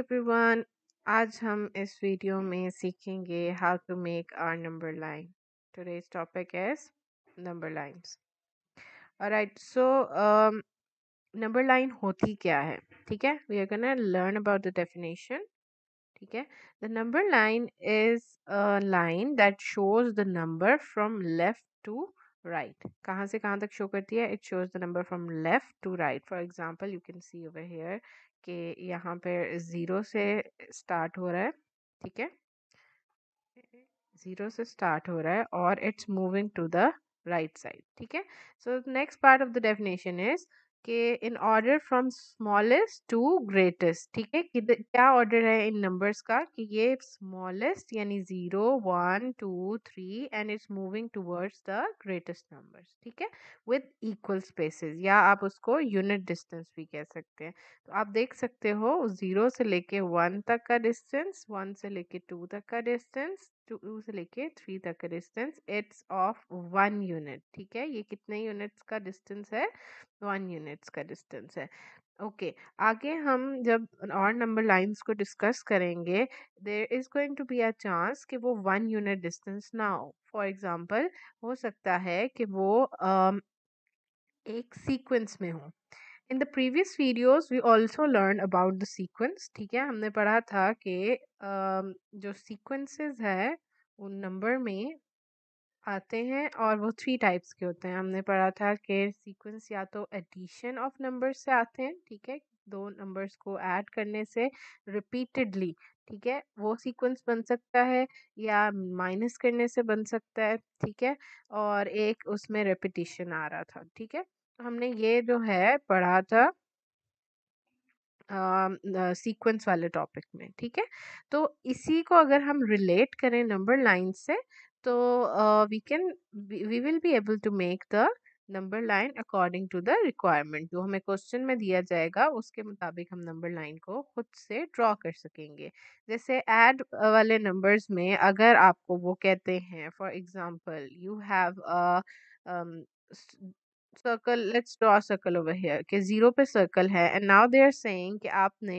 Everyone आज हम इस वीडियो में सीखेंगे how to make our number line today's topic is number lines alright so number line होती क्या है ठीक है we are gonna learn about the definition ठीक है the number line is a line that shows the number from left to right कहाँ से कहाँ तक शो करती है it shows the number from left to right for example you can see over here कि यहाँ पे ज़ीरो से स्टार्ट हो रहा है ठीक है ज़ीरो से स्टार्ट हो रहा है और it's moving to the right side ठीक है so next part of the definition is के in order from smallest to greatest ठीक है क्या ऑर्डर है इन नंबर्स का कि ये स्मॉलेस्ट यानी zero one two three and it's moving towards the greatest numbers ठीक है विद इक्वल स्पेसेस या आप उसको यूनिट डिस्टेंस भी कह सकते हैं तो आप देख सकते हो ज़ीरो से लेके वन तक का डिस्टेंस वन से लेके टू तक का डिस्टेंस टू से लेके थ्री तक का distance it's of one unit ठीक है ये कितने यूनिट्स का डिस्टेंस है वन यूनिट्स का डिस्टेंस है ओके okay. आगे हम जब और नंबर लाइंस को डिस्कस करेंगे there is going to be a chance कि वो वन यूनिट डिस्टेंस ना हो फॉर एग्जांपल हो सकता है कि वो um, एक सीक्वेंस में हो in the previous videos we also learn about the sequence ठीक है हमने पढ़ा था कि जो सीक्वेंसेस है उन नंबर में आते हैं और वो थ्री टाइप्स के होते हैं हमने पढ़ा था कि सीक्वेंस या तो एडिशन ऑफ नंबर से आते हैं ठीक है दो नंबर्स को ऐड करने से रिपीटेडली ठीक है वो सीक्वेंस बन सकता है या माइनस करने से बन सकता है ठीक है और एक उसमें रिपीटिशन आ रहा था ठीक है हमने ये जो है पढ़ा था सीक्वेंस वाले टॉपिक में ठीक है तो इसी को अगर हम रिलेट करें नंबर लाइन से तो we can we will be able to make the number line according to the requirement जो हमें क्वेश्चन में दिया जाएगा उसके मुताबिक हम नंबर लाइन को खुद से ड्रॉ कर सकेंगे जैसे एड वाले नंबर्स में अगर आपको वो कहते हैं for example you have circle let's draw circle over here कि जीरो पे सर्कल है and now they are saying कि आपने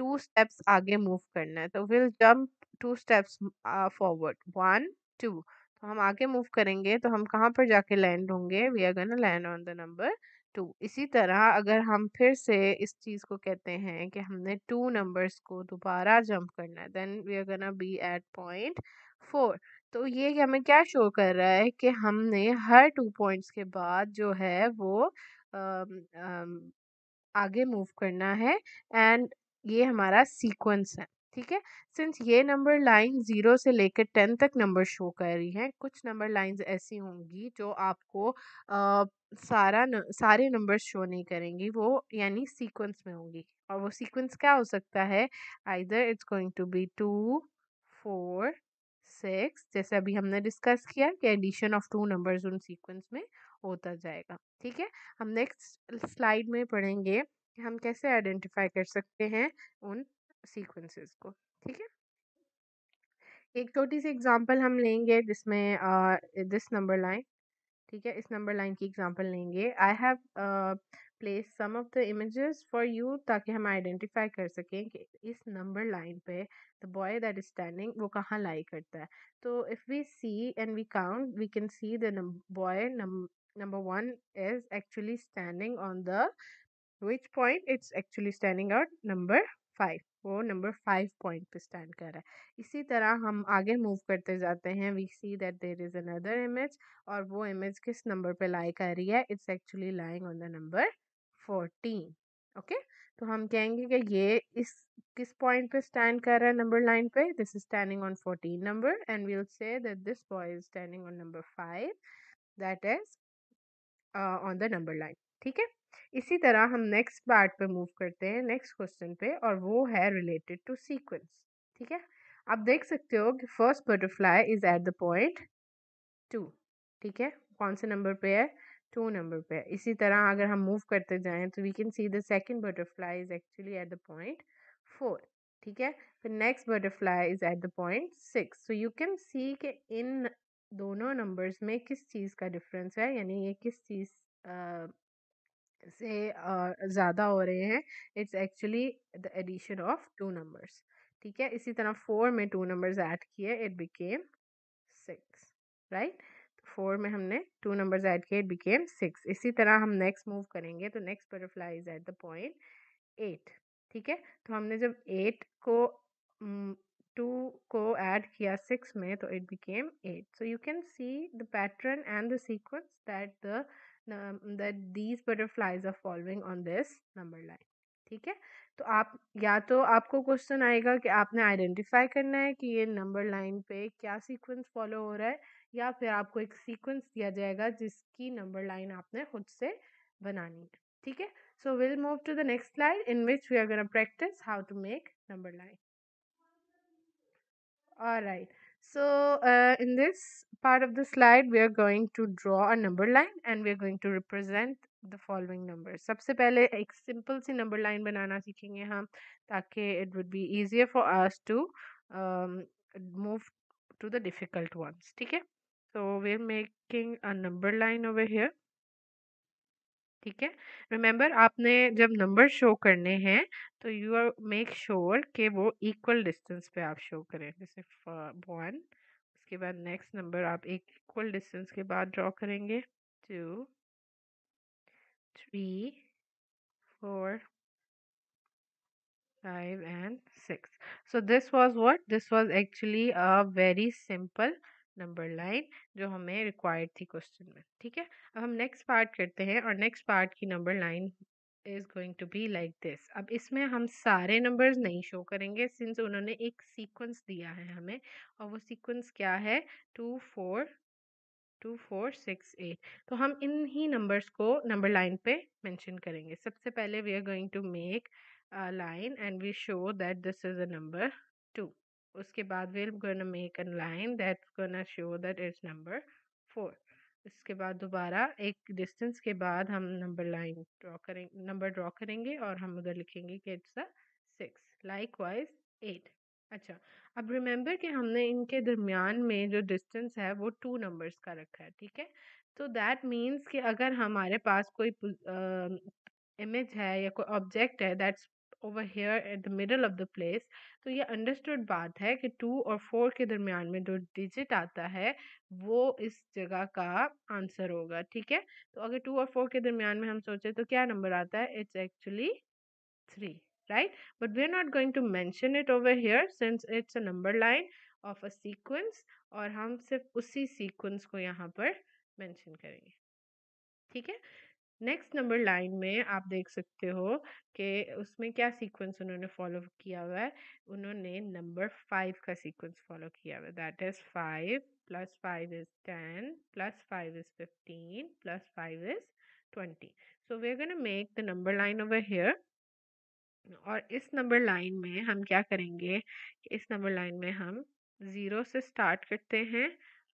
टू स्टेप्स आगे मूव करना है तो will jump two steps forward one two तो हम आगे मूव करेंगे तो हम कहाँ पर जाके लैंड होंगे we are gonna land on the number two इसी तरह अगर हम फिर से इस चीज़ को कहते हैं कि हमने टू नंबर्स को दोबारा जंप करना है then we are gonna be at point four तो ये हमें क्या शो कर रहा है कि हमने हर टू पॉइंट्स के बाद जो है वो आगे मूव करना है एंड ये हमारा सीक्वेंस है ठीक है सिंस ये नंबर लाइन ज़ीरो से लेकर टेन तक नंबर शो कर रही हैं कुछ नंबर लाइंस ऐसी होंगी जो आपको आ, सारा न, सारे नंबर शो नहीं करेंगी वो यानी सीक्वेंस में होंगी और वो सीक्वेंस क्या हो सकता है either it's going to be two four six जैसे अभी हमने डिस्कस किया कि एडिशन ऑफ टू नंबर्स उन सीक्वेंस में होता जाएगा ठीक है हम नेक्स्ट स्लाइड में पढ़ेंगे कि हम कैसे आइडेंटिफाई कर सकते हैं उन सीक्वेंसेस को ठीक है एक छोटी सी एग्जांपल हम लेंगे जिसमें दिस नंबर लाइन ठीक है इस नंबर लाइन की एग्जांपल लेंगे I have place some of the images for you ताकि हम आइडेंटिफाई कर सकें कि इस नंबर लाइन पे the boy that is standing वो कहाँ लाई करता है तो if we see and we count we can see the boy number one is actually standing on the which point it's actually standing out number five वो number five point पे stand कर रहा है इसी तरह हम आगे मूव करते जाते हैं we see that there is another image और वो इमेज किस नंबर पे लाई कर रही है it's actually lying on the number fourteen okay तो हम कहेंगे कि ये इस किस पॉइंट पे स्टैंड कर रहा है नंबर लाइन पे this is standing on fourteen number and we'll say that this boy is standing on number five that is on the number line ठीक है इसी तरह हम नेक्स्ट पार्ट पे मूव करते हैं नेक्स्ट क्वेश्चन पे और वो है रिलेटेड टू सीक्वेंस ठीक है आप देख सकते हो कि first butterfly is at the point two ठीक है कौन से नंबर पे है टू नंबर पे है इसी तरह अगर हम मूव करते जाएं तो we can see the second butterfly is actually at the point four ठीक है फिर next butterfly is at the point six so you can see के इन दोनों नंबर्स में किस चीज़ का डिफरेंस है यानी ये किस चीज़ से ज़्यादा हो रहे हैं it's actually the addition of two numbers ठीक है इसी तरह फोर में टू नंबर्स ऐड किए it became six right four में हमने टू नंबर्स ऐड किए इट बिकेम सिक्स इसी तरह हम नेक्स्ट मूव करेंगे तो next butterfly is at the point eight ठीक है तो हमने जब एट को टू को ऐड किया सिक्स में तो it became eight so you can see the pattern and the sequence that the that these butterflies are following on this number line ठीक है तो आप या तो आपको क्वेश्चन आएगा कि आपने आइडेंटिफाई करना है कि ये नंबर लाइन पे क्या सीक्वेंस फॉलो हो रहा है या फिर आपको एक सीक्वेंस दिया जाएगा जिसकी नंबर लाइन आपने खुद से बनानी है ठीक है so we'll move to the next line in which we are gonna practice how to make number line right So uh, in this part of the slide, we are going to draw a number line and we are going to represent the following numbers. सबसे पहले एक simple सी number line बनाना सीखेंगे हम ताकि it would be easier for us to um, move to the difficult ones. ठीक So we're making a number line over here. ठीक है remember आपने जब नंबर शो करने हैं तो यू आर मेक श्योर के वो इक्वल डिस्टेंस पे आप शो करें जैसे वन उसके बाद नेक्स्ट नंबर आप एक इक्वल डिस्टेंस के बाद ड्रॉ करेंगे two three four five and six so this was what this was actually a very simple number line जो हमें रिक्वायर्ड थी क्वेश्चन में ठीक है अब हम नेक्स्ट पार्ट करते हैं और नेक्स्ट पार्ट की number line is going to be like this अब इसमें हम सारे नंबर्स नहीं शो करेंगे सिंस उन्होंने एक सीक्वेंस दिया है हमें और वो सीक्वेंस क्या है two four two four six eight तो हम इन ही नंबर्स को नंबर लाइन पे मेंशन करेंगे सबसे पहले we are going to make a line and we show that this is a number two उसके बाद we'll gonna make an line that's gonna show that is number four इसके बाद दोबारा एक डिस्टेंस के बाद हम नंबर लाइन ड्रॉ करेंगे नंबर ड्रॉ करेंगे और हम उधर लिखेंगे कि it's a six likewise eight अच्छा अब रिमेंबर कि हमने इनके दरमियान में जो डिस्टेंस है वो टू नंबर्स का रखा है ठीक है तो दैट मीन्स कि अगर हमारे पास कोई इमेज uh, है या कोई ऑब्जेक्ट है that's over here at the middle of the place तो ये अंडरस्टूड बात है कि टू और फोर के दरमियान में जो डिजिट आता है वो इस जगह का आंसर होगा ठीक है तो अगर टू और फोर के दरमियान में हम सोचे तो क्या नंबर आता है it's actually three right but we are not going to mention it over here since it's a number line of a sequence और हम सिर्फ उसी सीक्वेंस को यहाँ पर मैंशन करेंगे ठीक है नेक्स्ट नंबर लाइन में आप देख सकते हो कि उसमें क्या सीक्वेंस उन्होंने फॉलो किया हुआ है उन्होंने नंबर फाइव का सीक्वेंस फॉलो किया हुआ है that is five plus five is ten plus five is fifteen plus five is twenty so we are gonna make the number line over here और इस नंबर लाइन में हम क्या करेंगे इस नंबर लाइन में हम ज़ीरो से स्टार्ट करते हैं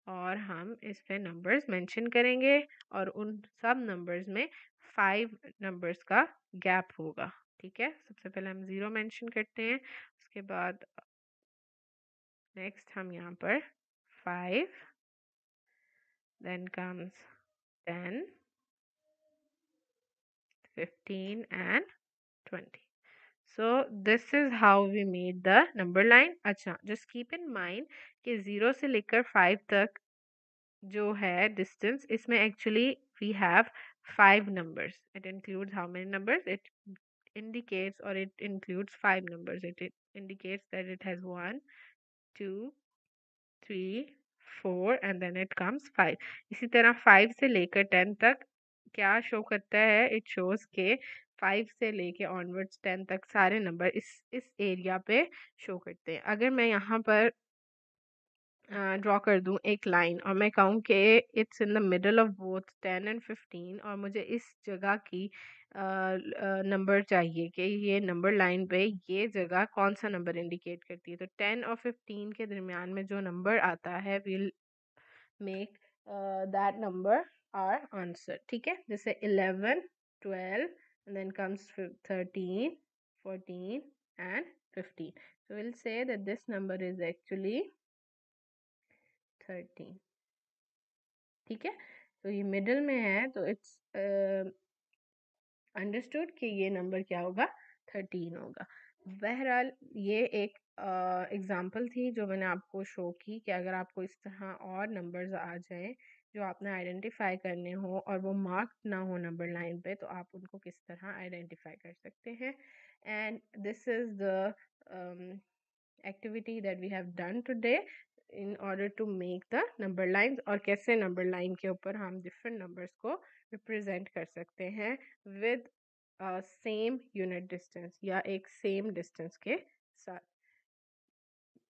और हम इस पे नंबर्स मेंशन करेंगे और उन सब नंबर्स में फाइव नंबर्स का गैप होगा ठीक है सबसे पहले हम ज़ीरो मेंशन करते हैं उसके बाद नेक्स्ट हम यहाँ पर five then comes ten fifteen and twenty So this is how we made the number line. अच्छा just keep in mind कि ज़ीरो से लेकर फाइव तक जो है डिस्टेंस इसमें actually we have five numbers it includes how many numbers it indicates or it includes five numbers it, it indicates that it has one two three four and then it comes five इसी तरह five से लेकर ten तक क्या show करता है it shows के five से लेके ऑनवर्ड्स टेन तक सारे नंबर इस इस एरिया पे शो करते हैं अगर मैं यहाँ पर ड्रॉ कर दूँ एक लाइन और मैं कहूँ कि it's in the middle of both ten and fifteen और मुझे इस जगह की नंबर चाहिए कि ये नंबर लाइन पे ये जगह कौन सा नंबर इंडिकेट करती है तो टेन और फिफ्टीन के दरमियान में जो नंबर आता है will make that number our answer ठीक है जैसे eleven twelve and then comes 13 14 and 15 so we'll say that this number is actually 13 okay so ye middle mein hai so it's uh, understood ki ye number kya hoga 13 hoga बहरहाल ये एक example थी जो मैंने आपको show की कि अगर आपको इस तरह और नंबर्स आ जाएं जो आपने आइडेंटिफाई करने हो और वो मार्क ना हो नंबर लाइन पे तो आप उनको किस तरह आइडेंटिफाई कर सकते हैं and this is the activity that we have done today in order to make the number line और कैसे नंबर लाइन के ऊपर हम डिफरेंट नंबर्स को रिप्रेजेंट कर सकते हैं विद सेम यूनिट डिस्टेंस या एक सेम डिस्टेंस के साथ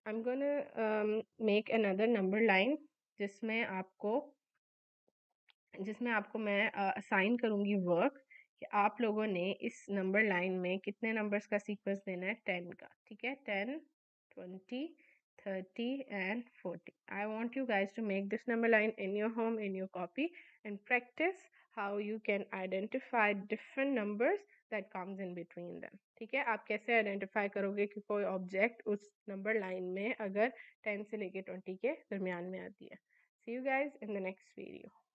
I am gonna make another number line जिसमें आपको जिसमें आपको मैं असाइन करूँगी वर्क कि आप लोगों ने इस नंबर लाइन में कितने नंबर्स का सीक्वेंस देना है टेन का ठीक है ten twenty thirty and forty I want you guys to make this number line in your home in your copy and practice how you can identify different numbers that comes in between them ठीक है आप कैसे identify करोगे कि कोई object उस number line में अगर टेन से लेके ट्वेंटी के दरमियान में आती है see you guys in the next video